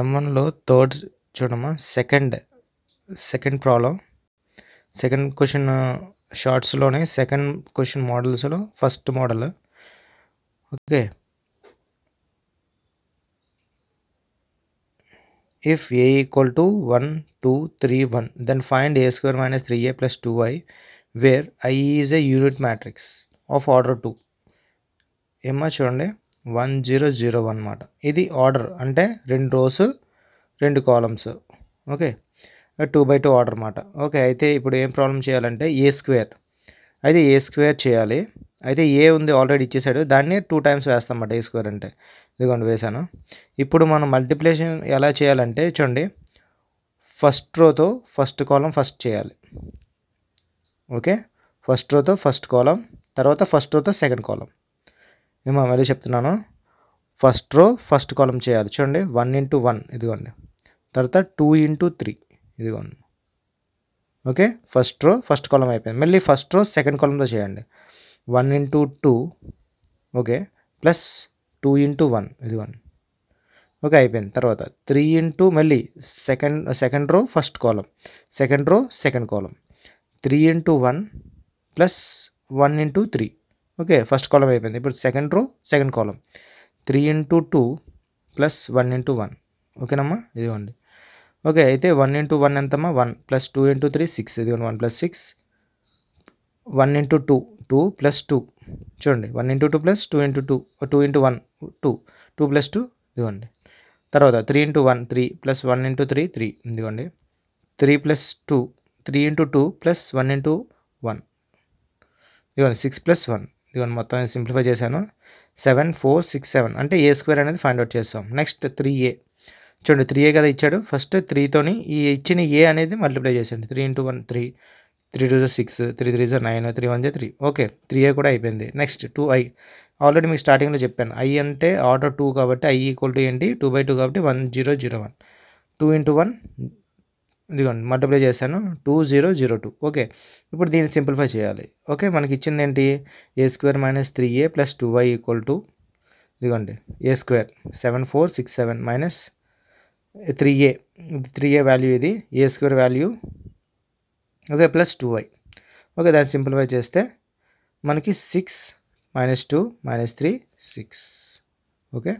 ఎం వన్లో థర్డ్ చూడమ్మా second second problem second question షార్ట్స్లోనే సెకండ్ క్వశ్చన్ మోడల్స్లో first model okay if A equal to one two three one then find A square minus three A plus two I where I is a unit matrix of order two ఏమా చూడండి one zero zero one అనమాట ఇది order అంటే రెండు rows రెండు columns okay two by two order అనమాట okay అయితే ఇప్పుడు ఏం ప్రాబ్లం చేయాలంటే ఏ స్క్వేర్ అయితే ఏ స్క్వేర్ చేయాలి అయితే ఏ ఉంది ఆల్రెడీ ఇచ్చేసాడు దాన్ని టూ టైమ్స్ వేస్తాం అన్నమాట ఏ స్క్వేర్ అంటే ఇదిగోండి వేశాను ఇప్పుడు మనం మల్టిప్లికేషన్ ఎలా చేయాలంటే చూడండి ఫస్ట్ రోతో ఫస్ట్ కాలం ఫస్ట్ చేయాలి ఓకే ఫస్ట్ రోతో ఫస్ట్ కాలం తర్వాత ఫస్ట్ రోతో సెకండ్ కాలం మేము మళ్ళీ చెప్తున్నాను ఫస్ట్ రో ఫస్ట్ కాలం చేయాలి చూడండి వన్ ఇంటూ వన్ ఇదిగోండి తర్వాత టూ ఇంటూ త్రీ ఇదిగోండి okay first row first column అయిపోయింది మళ్ళీ ఫస్ట్ రో సెకండ్ కాలంలో చేయండి one into two okay plus two into one ఇదిగోండి ఓకే అయిపోయింది తర్వాత త్రీ ఇంటూ మళ్ళీ second second row first column second row second column three into one plus one into three okay first column అయిపోయింది ఇప్పుడు second row second column three into two plus one into one ఓకేనమ్మా ఇదిగోండి okay అయితే one into one ఎంతమ్మా one plus two into three six ఇదిగోండి one plus six one into two two plus two చూడండి one into two plus two into two two into one two two plus two ఇదిగోండి తర్వాత three into one three plus one into three three ఇదిగోండి three plus two three into two plus one into one ఇదిగోండి six plus one ఇదిగో మొత్తం simplify చేశాను seven four six seven అంటే a square అనేది find out చేస్తాం next three a చూడండి three ఏ కదా ఇచ్చాడు ఫస్ట్ త్రీతోని ఈ ఇచ్చిన ఏ అనేది మల్టిప్లై చేసండి three into one three three two జో సిక్స్ త్రీ త్రీ జో నైన్ త్రీ వన్ జో త్రీ ఓకే త్రీ ఏ కూడా అయిపోయింది నెక్స్ట్ టూ ఐ ఆల్రెడీ మీకు స్టార్టింగ్లో చెప్పాను ఐ అంటే ఆర్డర్ టూ కాబట్టి ఐ ఈక్వల్ టు ఏంటి టూ బై టూ కాబట్టి one zero zero one two into one ఇదిగోండి మల్టిప్లై చేశాను two zero zero two okay ఇప్పుడు దీన్ని సింప్లిఫై చేయాలి ఓకే మనకి ఇచ్చింది ఏంటి a square minus three A plus two y equal to ఇదిగోండి a square seven four six seven minus three a three a value ఇది a square value okay plus two y okay దాన్ని simplify చేస్తే మనకి six minus two minus three six okay